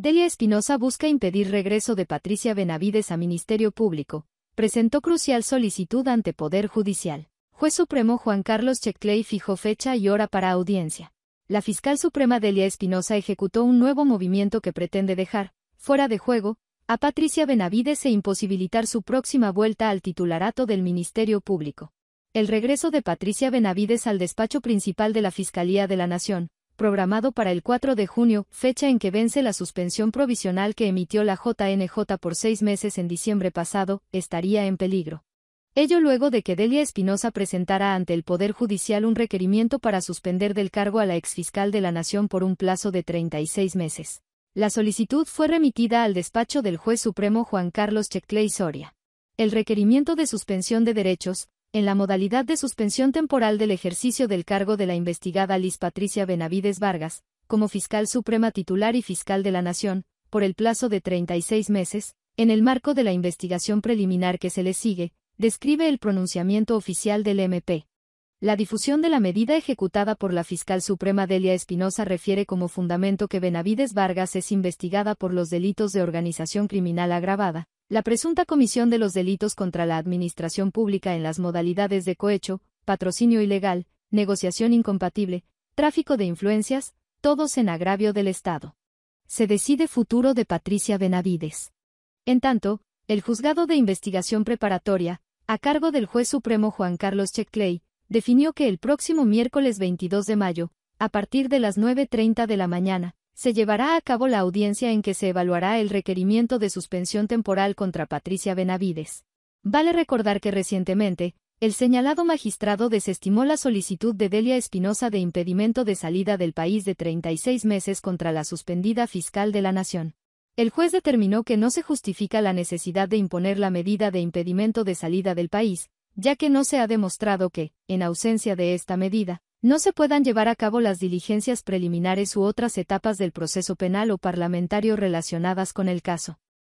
Delia Espinosa busca impedir regreso de Patricia Benavides a Ministerio Público. Presentó crucial solicitud ante Poder Judicial. Juez Supremo Juan Carlos Checley fijó fecha y hora para audiencia. La fiscal suprema Delia Espinosa ejecutó un nuevo movimiento que pretende dejar, fuera de juego, a Patricia Benavides e imposibilitar su próxima vuelta al titularato del Ministerio Público. El regreso de Patricia Benavides al despacho principal de la Fiscalía de la Nación, programado para el 4 de junio, fecha en que vence la suspensión provisional que emitió la JNJ por seis meses en diciembre pasado, estaría en peligro. Ello luego de que Delia Espinosa presentara ante el Poder Judicial un requerimiento para suspender del cargo a la exfiscal de la Nación por un plazo de 36 meses. La solicitud fue remitida al despacho del juez supremo Juan Carlos Checley Soria. El requerimiento de suspensión de derechos, en la modalidad de suspensión temporal del ejercicio del cargo de la investigada Liz Patricia Benavides Vargas, como fiscal suprema titular y fiscal de la Nación, por el plazo de 36 meses, en el marco de la investigación preliminar que se le sigue, describe el pronunciamiento oficial del MP. La difusión de la medida ejecutada por la fiscal suprema Delia Espinosa refiere como fundamento que Benavides Vargas es investigada por los delitos de organización criminal agravada, la presunta comisión de los delitos contra la administración pública en las modalidades de cohecho, patrocinio ilegal, negociación incompatible, tráfico de influencias, todos en agravio del Estado. Se decide futuro de Patricia Benavides. En tanto, el juzgado de investigación preparatoria, a cargo del juez supremo Juan Carlos Checkley, definió que el próximo miércoles 22 de mayo, a partir de las 9.30 de la mañana, se llevará a cabo la audiencia en que se evaluará el requerimiento de suspensión temporal contra Patricia Benavides. Vale recordar que recientemente, el señalado magistrado desestimó la solicitud de Delia Espinosa de impedimento de salida del país de 36 meses contra la suspendida fiscal de la Nación. El juez determinó que no se justifica la necesidad de imponer la medida de impedimento de salida del país, ya que no se ha demostrado que, en ausencia de esta medida, no se puedan llevar a cabo las diligencias preliminares u otras etapas del proceso penal o parlamentario relacionadas con el caso.